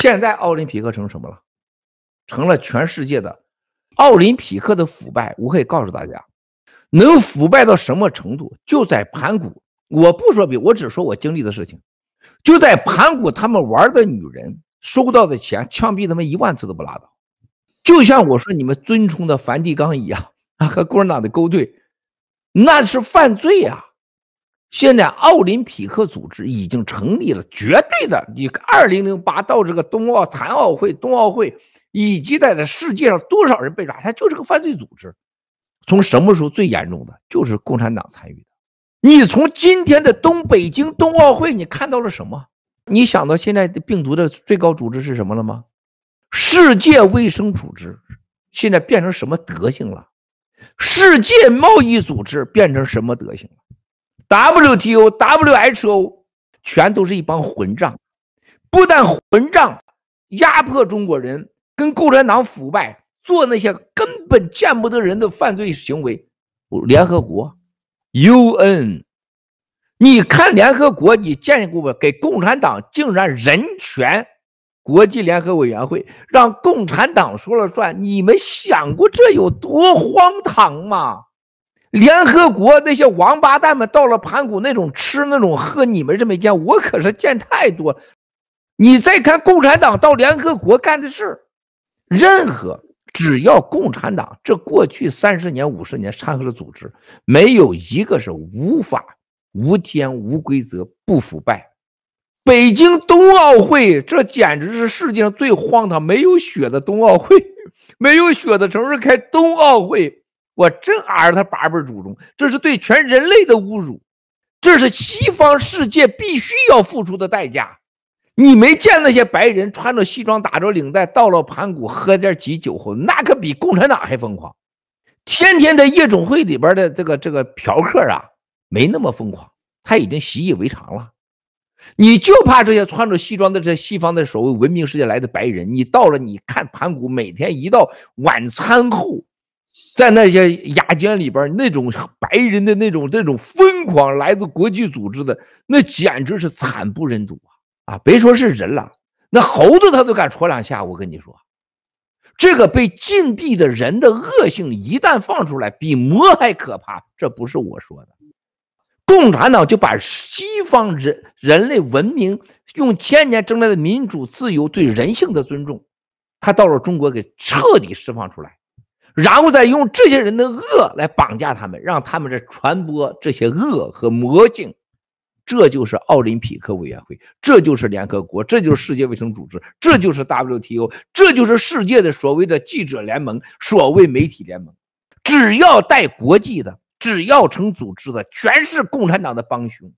现在奥林匹克成什么了？成了全世界的奥林匹克的腐败。我可以告诉大家，能腐败到什么程度？就在盘古。我不说别，我只说我经历的事情。就在盘古，他们玩的女人收到的钱，枪毙他们一万次都不拉倒。就像我说你们尊崇的梵蒂冈一样，和共产党的勾兑，那是犯罪啊！现在奥林匹克组织已经成立了，绝对的，你二零零八到这个冬奥残奥会，冬奥会，以及在这世界上多少人被抓，他就是个犯罪组织。从什么时候最严重的，就是共产党参与的。你从今天的东北京冬奥会，你看到了什么？你想到现在的病毒的最高组织是什么了吗？世界卫生组织现在变成什么德行了？世界贸易组织变成什么德行？WTO、WHO 全都是一帮混账，不但混账，压迫中国人，跟共产党腐败，做那些根本见不得人的犯罪行为。联合国 UN，你看联合国，你见过吧？给共产党竟然人权国际联合委员会让共产党说了算，你们想过这有多荒唐吗？联合国那些王八蛋们到了盘古那种吃那种喝，你们是没见，我可是见太多。你再看共产党到联合国干的事任何只要共产党这过去三十年五十年掺和了组织，没有一个是无法无天、无规则、不腐败。北京冬奥会这简直是世界上最荒唐，没有雪的冬奥会，没有雪的城市开冬奥会。我真儿他八辈祖宗！这是对全人类的侮辱，这是西方世界必须要付出的代价。你没见那些白人穿着西装打着领带到了盘古喝点酒后，那可比共产党还疯狂。天天在夜总会里边的这个这个嫖客啊，没那么疯狂，他已经习以为常了。你就怕这些穿着西装的这西方的所谓文明世界来的白人，你到了你看盘古每天一到晚餐后。在那些雅间里边，那种白人的那种那种疯狂，来自国际组织的那简直是惨不忍睹啊！啊，别说是人了，那猴子他都敢戳两下。我跟你说，这个被禁闭的人的恶性一旦放出来，比魔还可怕。这不是我说的，共产党就把西方人人类文明用千年争来的民主自由对人性的尊重，他到了中国给彻底释放出来。然后再用这些人的恶来绑架他们，让他们这传播这些恶和魔镜。这就是奥林匹克委员会，这就是联合国，这就是世界卫生组织，这就是 WTO，这就是世界的所谓的记者联盟、所谓媒体联盟。只要带国际的，只要成组织的，全是共产党的帮凶。